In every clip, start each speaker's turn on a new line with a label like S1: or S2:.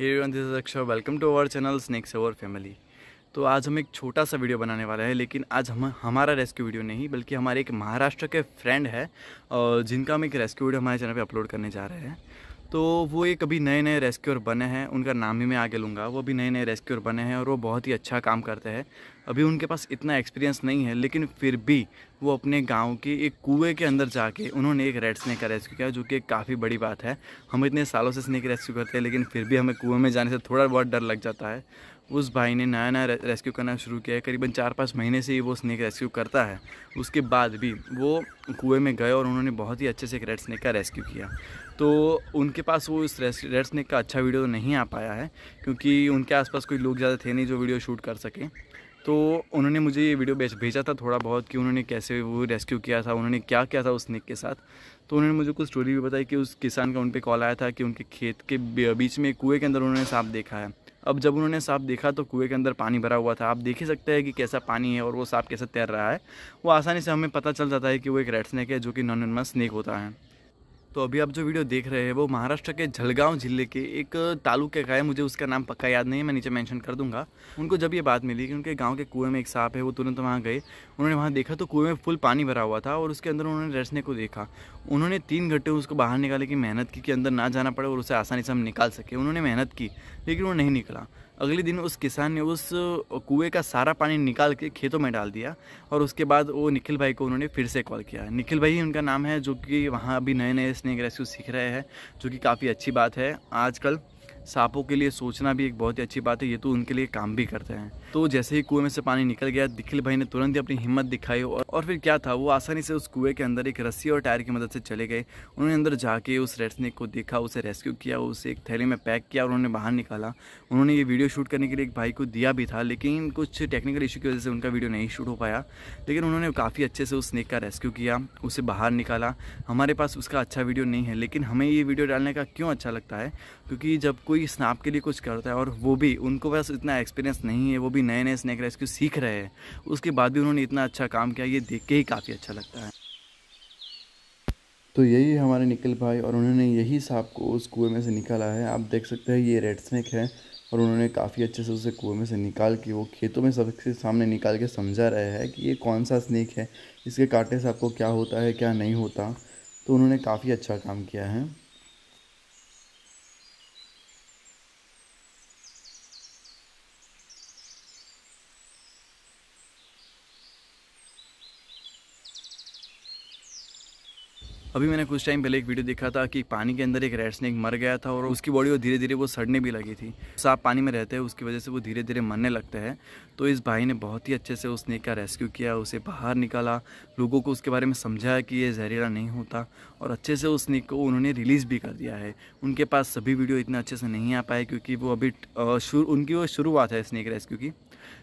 S1: everyone this अक्षर welcome to our channel snacks our family तो आज हम एक छोटा सा वीडियो बनाने वाले हैं लेकिन आज हम हमारा रेस्क्यू वीडियो नहीं बल्कि हमारे एक महाराष्ट्र के फ्रेंड है जिनका हम एक रेस्क्यू वीडियो हमारे चैनल पे अपलोड करने जा रहे हैं तो वो एक अभी नए नए रेस्क्यूर बने हैं उनका नाम ही मैं आगे लूँगा वो भी नए नए रेस्क्यूर बने हैं और वो बहुत ही अच्छा काम करते हैं अभी उनके पास इतना एक्सपीरियंस नहीं है लेकिन फिर भी वो अपने गांव के एक कुएं के अंदर जाके उन्होंने एक रेड स्नैक का रेस्क्यू किया जो कि काफ़ी बड़ी बात है हम इतने सालों से स्नैक रेस्क्यू करते हैं लेकिन फिर भी हमें कुएँ में जाने से थोड़ा बहुत डर लग जाता है उस भाई ने नया नया रेस्क्यू करना शुरू किया है करीबन चार पाँच महीने से ही वो स्नैक रेस्क्यू करता है उसके बाद भी वो कुएं में गए और उन्होंने बहुत ही अच्छे से एक रेड स्नैक का रेस्क्यू किया तो उनके पास वो इस रेड स्नैक का अच्छा वीडियो नहीं आ पाया है क्योंकि उनके आसपास कोई लोग ज़्यादा थे नहीं जो वीडियो शूट कर सके तो उन्होंने मुझे ये वीडियो भेजा था थोड़ा बहुत कि उन्होंने कैसे वो रेस्क्यू किया था उन्होंने क्या किया था उस स्नेक के साथ तो उन्होंने मुझे कुछ स्टोरी भी बताई कि उस किसान का उन पर कॉल आया था कि उनके खेत के बीच में कुएँ के अंदर उन्होंने सांप देखा है अब जब उन्होंने सांप देखा तो कुएं के अंदर पानी भरा हुआ था आप देख ही सकते हैं कि कैसा पानी है और वो सांप कैसे तैर रहा है वो आसानी से हमें पता चल जाता है कि वो एक रेड स्नैक है जो कि नॉन नॉनमस स्नैक होता है तो अभी आप जो वीडियो देख रहे हैं वो महाराष्ट्र के जलगांव जिले के एक तालुके का है मुझे उसका नाम पक्का याद नहीं है मैं नीचे मेंशन कर दूंगा उनको जब ये बात मिली कि उनके गांव के कुएं में एक सांप है वो तुरंत वहाँ गए उन्होंने वहाँ देखा तो कुएं में फुल पानी भरा हुआ था और उसके अंदर उन्होंने रसने को देखा उन्होंने तीन घंटे उसको बाहर निकाले की मेहनत की कि अंदर ना जाना पड़े और उसे आसानी से हम निकाल सके उन्होंने मेहनत की लेकिन वो नहीं निकला अगले दिन उस किसान ने उस कुएँ का सारा पानी निकाल के खेतों में डाल दिया और उसके बाद वो निखिल भाई को उन्होंने फिर से कॉल किया निखिल भाई उनका नाम है जो कि वहाँ अभी नए नए स्नेक रेस्क्यू सीख रहे हैं जो कि काफ़ी अच्छी बात है आजकल सांपों के लिए सोचना भी एक बहुत ही अच्छी बात है ये तो उनके लिए काम भी करते हैं तो जैसे ही कुएं में से पानी निकल गया निखिल भाई ने तुरंत ही अपनी हिम्मत दिखाई और, और फिर क्या था वो आसानी से उस कुएं के अंदर एक रस्सी और टायर की मदद से चले गए उन्होंने अंदर जाके उस रेड स्नेक को देखा उसे रेस्क्यू किया उसे एक थैली में पैक किया और उन्होंने बाहर निकाला उन्होंने ये वीडियो शूट करने के लिए एक भाई को दिया भी था लेकिन कुछ टेक्निकल इशू की वजह से उनका वीडियो नहीं शूट हो पाया लेकिन उन्होंने काफ़ी अच्छे से उस स्नेक का रेस्क्यू किया उसे बाहर निकाला हमारे पास उसका अच्छा वीडियो नहीं है लेकिन हमें ये वीडियो डालने का क्यों अच्छा लगता है क्योंकि जब कोई कोई स्नैप के लिए कुछ करता है और वो भी उनको बस इतना एक्सपीरियंस नहीं है वो भी नए नए स्नैक रेस्क्यू सीख रहे हैं उसके बाद भी उन्होंने इतना अच्छा काम किया ये देख के ही काफ़ी अच्छा लगता है तो यही हमारे निकल भाई और उन्होंने यही सांप को उस कुएं में से निकाला है आप देख सकते हैं ये रेड स्नैक है और उन्होंने काफ़ी अच्छे से उसे कुएं में से निकाल के वो खेतों में सबसे सामने निकाल के समझा रहे हैं कि ये कौन सा स्नैक है इसके कांटे से आपको क्या होता है क्या नहीं होता तो उन्होंने काफ़ी अच्छा काम किया है अभी मैंने कुछ टाइम पहले एक वीडियो देखा था कि पानी के अंदर एक रेड स्नेक मर गया था और उसकी बॉडी वो धीरे धीरे वो सड़ने भी लगी थी साफ पानी में रहते हैं उसकी वजह से वो धीरे धीरे मरने लगते हैं तो इस भाई ने बहुत ही अच्छे से उस स्नेक का रेस्क्यू किया उसे बाहर निकाला लोगों को उसके बारे में समझाया कि ये जहरीला नहीं होता और अच्छे से उस स्नेक को उन्होंने रिलीज़ भी कर दिया है उनके पास सभी वीडियो इतने अच्छे से नहीं आ पाए क्योंकि वो अभी उनकी वो शुरुआत है स्नेक रेस्क्यू की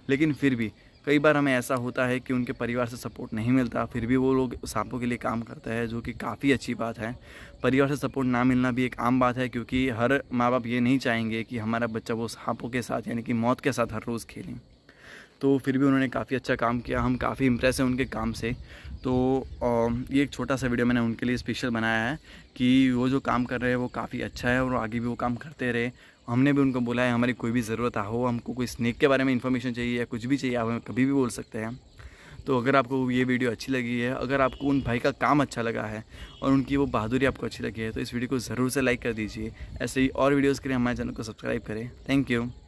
S1: लेकिन फिर भी कई बार हमें ऐसा होता है कि उनके परिवार से सपोर्ट नहीं मिलता फिर भी वो लोग सांपों के लिए काम करते हैं जो कि काफ़ी अच्छी बात है परिवार से सपोर्ट ना मिलना भी एक आम बात है क्योंकि हर माँ बाप ये नहीं चाहेंगे कि हमारा बच्चा वो सांपों के साथ यानी कि मौत के साथ हर रोज़ खेलें तो फिर भी उन्होंने काफ़ी अच्छा काम किया हम काफ़ी इम्प्रेस हैं उनके काम से तो ये एक छोटा सा वीडियो मैंने उनके लिए स्पेशल बनाया है कि वो जो काम कर रहे हैं वो काफ़ी अच्छा है और आगे भी वो काम करते रहे हमने भी उनको बोला है हमारी कोई भी ज़रूरत हो हमको कोई स्नैक के बारे में इन्फॉर्मेशन चाहिए या कुछ भी चाहिए आप हमें कभी भी बोल सकते हैं तो अगर आपको ये वीडियो अच्छी लगी है अगर आपको उन भाई का काम अच्छा लगा है और उनकी वो बहादुरी आपको अच्छी लगी है तो इस वीडियो को ज़रूर से लाइक कर दीजिए ऐसे ही और वीडियोज़ के लिए हमारे चैनल को सब्सक्राइब करें थैंक यू